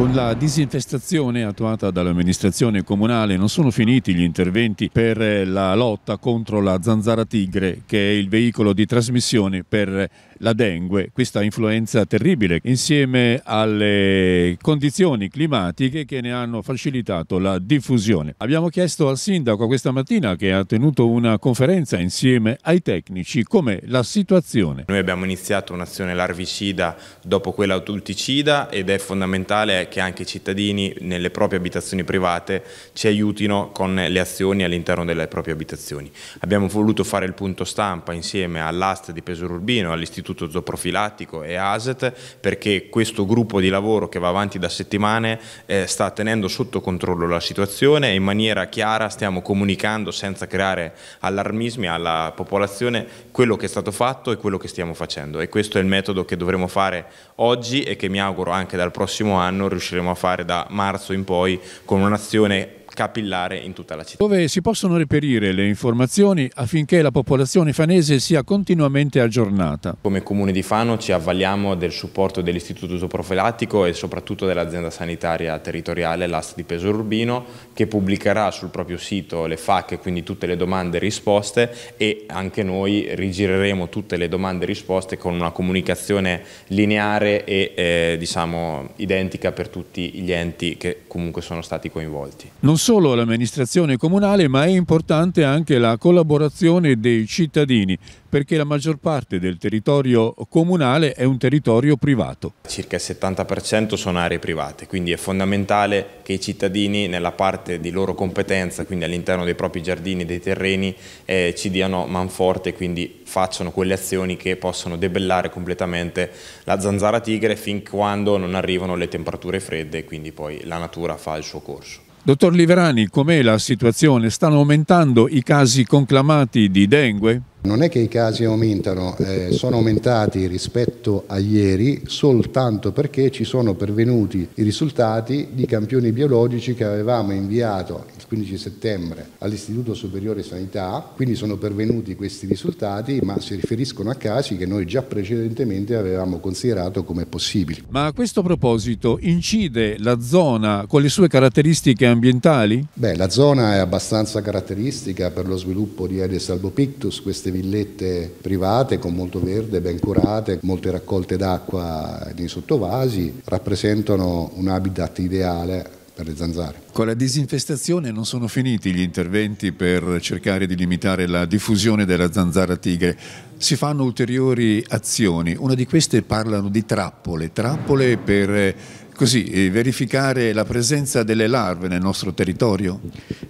Con la disinfestazione attuata dall'amministrazione comunale non sono finiti gli interventi per eh, la lotta contro la zanzara tigre che è il veicolo di trasmissione per la dengue, questa influenza terribile, insieme alle condizioni climatiche che ne hanno facilitato la diffusione. Abbiamo chiesto al sindaco questa mattina, che ha tenuto una conferenza insieme ai tecnici, come la situazione. Noi abbiamo iniziato un'azione larvicida dopo quella adulticida ed è fondamentale che anche i cittadini nelle proprie abitazioni private ci aiutino con le azioni all'interno delle proprie abitazioni. Abbiamo voluto fare il punto stampa insieme all'asta di Pesaro Urbino, all'Istituto Istituto Zooprofilattico e ASET perché questo gruppo di lavoro che va avanti da settimane eh, sta tenendo sotto controllo la situazione e in maniera chiara stiamo comunicando senza creare allarmismi alla popolazione quello che è stato fatto e quello che stiamo facendo e questo è il metodo che dovremo fare oggi e che mi auguro anche dal prossimo anno riusciremo a fare da marzo in poi con un'azione capillare in tutta la città. Dove si possono reperire le informazioni affinché la popolazione fanese sia continuamente aggiornata? Come Comune di Fano ci avvaliamo del supporto dell'Istituto Profilattico e soprattutto dell'azienda sanitaria territoriale l'AST di Peso Urbino che pubblicherà sul proprio sito le FAC, quindi tutte le domande e risposte e anche noi rigireremo tutte le domande e risposte con una comunicazione lineare e eh, diciamo, identica per tutti gli enti che comunque sono stati coinvolti. Non solo l'amministrazione comunale ma è importante anche la collaborazione dei cittadini perché la maggior parte del territorio comunale è un territorio privato. Circa il 70% sono aree private, quindi è fondamentale che i cittadini nella parte di loro competenza, quindi all'interno dei propri giardini, e dei terreni, eh, ci diano manforte, quindi facciano quelle azioni che possono debellare completamente la zanzara tigre fin quando non arrivano le temperature fredde, e quindi poi la natura fa il suo corso. Dottor Liverani, com'è la situazione? Stanno aumentando i casi conclamati di dengue? Non è che i casi aumentano, eh, sono aumentati rispetto a ieri soltanto perché ci sono pervenuti i risultati di campioni biologici che avevamo inviato 15 settembre all'Istituto Superiore Sanità, quindi sono pervenuti questi risultati, ma si riferiscono a casi che noi già precedentemente avevamo considerato come possibili. Ma a questo proposito incide la zona con le sue caratteristiche ambientali? Beh, la zona è abbastanza caratteristica per lo sviluppo di Aedes albopictus, queste villette private con molto verde, ben curate, molte raccolte d'acqua nei sottovasi, rappresentano un habitat ideale per le zanzare. Con la disinfestazione non sono finiti gli interventi per cercare di limitare la diffusione della zanzara tigre. Si fanno ulteriori azioni, una di queste parlano di trappole, trappole per eh, così, eh, verificare la presenza delle larve nel nostro territorio?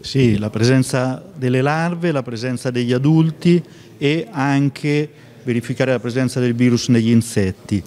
Sì, la presenza delle larve, la presenza degli adulti e anche verificare la presenza del virus negli insetti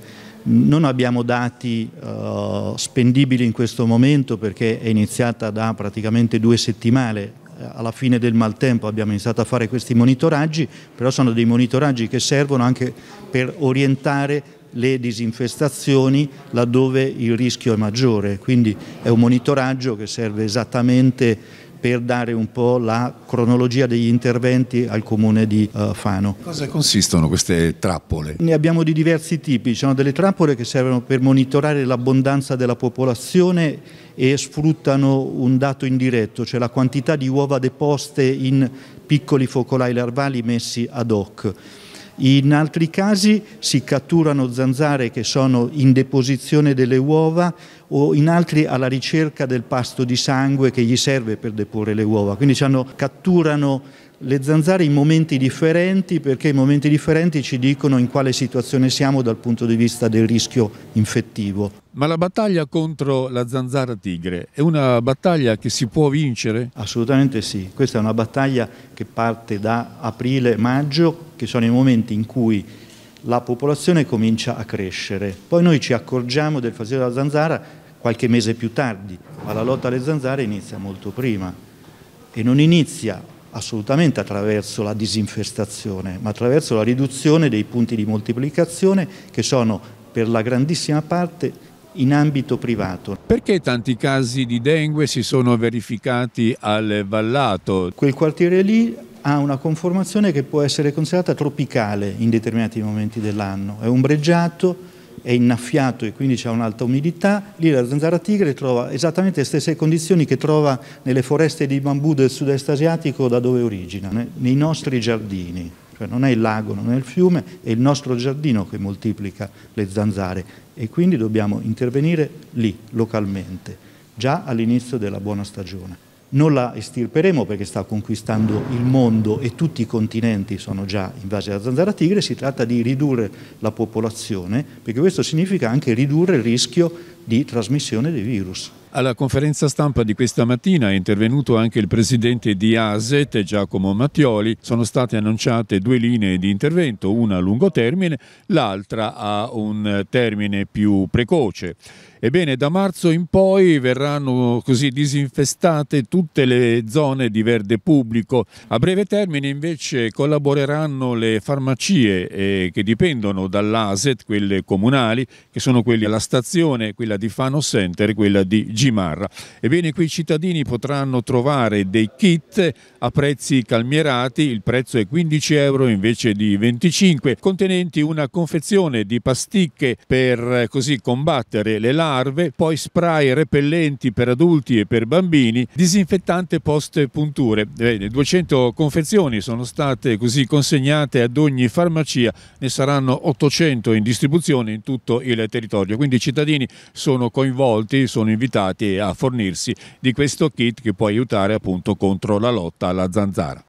non abbiamo dati uh, spendibili in questo momento perché è iniziata da praticamente due settimane eh, alla fine del maltempo abbiamo iniziato a fare questi monitoraggi, però sono dei monitoraggi che servono anche per orientare le disinfestazioni laddove il rischio è maggiore, quindi è un monitoraggio che serve esattamente per dare un po' la cronologia degli interventi al comune di uh, Fano. Cosa consistono queste trappole? Ne abbiamo di diversi tipi, ci sono delle trappole che servono per monitorare l'abbondanza della popolazione e sfruttano un dato indiretto, cioè la quantità di uova deposte in piccoli focolai larvali messi ad hoc. In altri casi si catturano zanzare che sono in deposizione delle uova o in altri alla ricerca del pasto di sangue che gli serve per deporre le uova. Quindi catturano le zanzare in momenti differenti perché i momenti differenti ci dicono in quale situazione siamo dal punto di vista del rischio infettivo. Ma la battaglia contro la zanzara tigre è una battaglia che si può vincere? Assolutamente sì, questa è una battaglia che parte da aprile-maggio, che sono i momenti in cui la popolazione comincia a crescere. Poi noi ci accorgiamo del fastidio della zanzara qualche mese più tardi, ma la lotta alle zanzare inizia molto prima e non inizia assolutamente attraverso la disinfestazione, ma attraverso la riduzione dei punti di moltiplicazione che sono per la grandissima parte in ambito privato. Perché tanti casi di dengue si sono verificati al Vallato? Quel quartiere lì ha una conformazione che può essere considerata tropicale in determinati momenti dell'anno, è ombreggiato, è innaffiato e quindi c'è un'alta umidità, lì la zanzara tigre trova esattamente le stesse condizioni che trova nelle foreste di bambù del sud-est asiatico da dove origina, nei nostri giardini. Cioè non è il lago, non è il fiume, è il nostro giardino che moltiplica le zanzare e quindi dobbiamo intervenire lì, localmente, già all'inizio della buona stagione non la estirperemo perché sta conquistando il mondo e tutti i continenti sono già invasi dalla zanzara tigre, si tratta di ridurre la popolazione perché questo significa anche ridurre il rischio di trasmissione dei virus. Alla conferenza stampa di questa mattina è intervenuto anche il presidente di ASET, Giacomo Mattioli. Sono state annunciate due linee di intervento, una a lungo termine, l'altra a un termine più precoce. Ebbene, da marzo in poi verranno così disinfestate tutte le zone di verde pubblico. A breve termine invece collaboreranno le farmacie eh, che dipendono dall'ASET, quelle comunali, che sono quelle alla stazione, quella quella di Fano Center e quella di Gimarra. Ebbene qui i cittadini potranno trovare dei kit a prezzi calmierati, il prezzo è 15 euro invece di 25, contenenti una confezione di pasticche per eh, così combattere le larve, poi spray repellenti per adulti e per bambini, disinfettante post punture. Bene, 200 confezioni sono state così consegnate ad ogni farmacia, ne saranno 800 in distribuzione in tutto il territorio, quindi i cittadini sono coinvolti, sono invitati a fornirsi di questo kit che può aiutare appunto contro la lotta alla zanzara.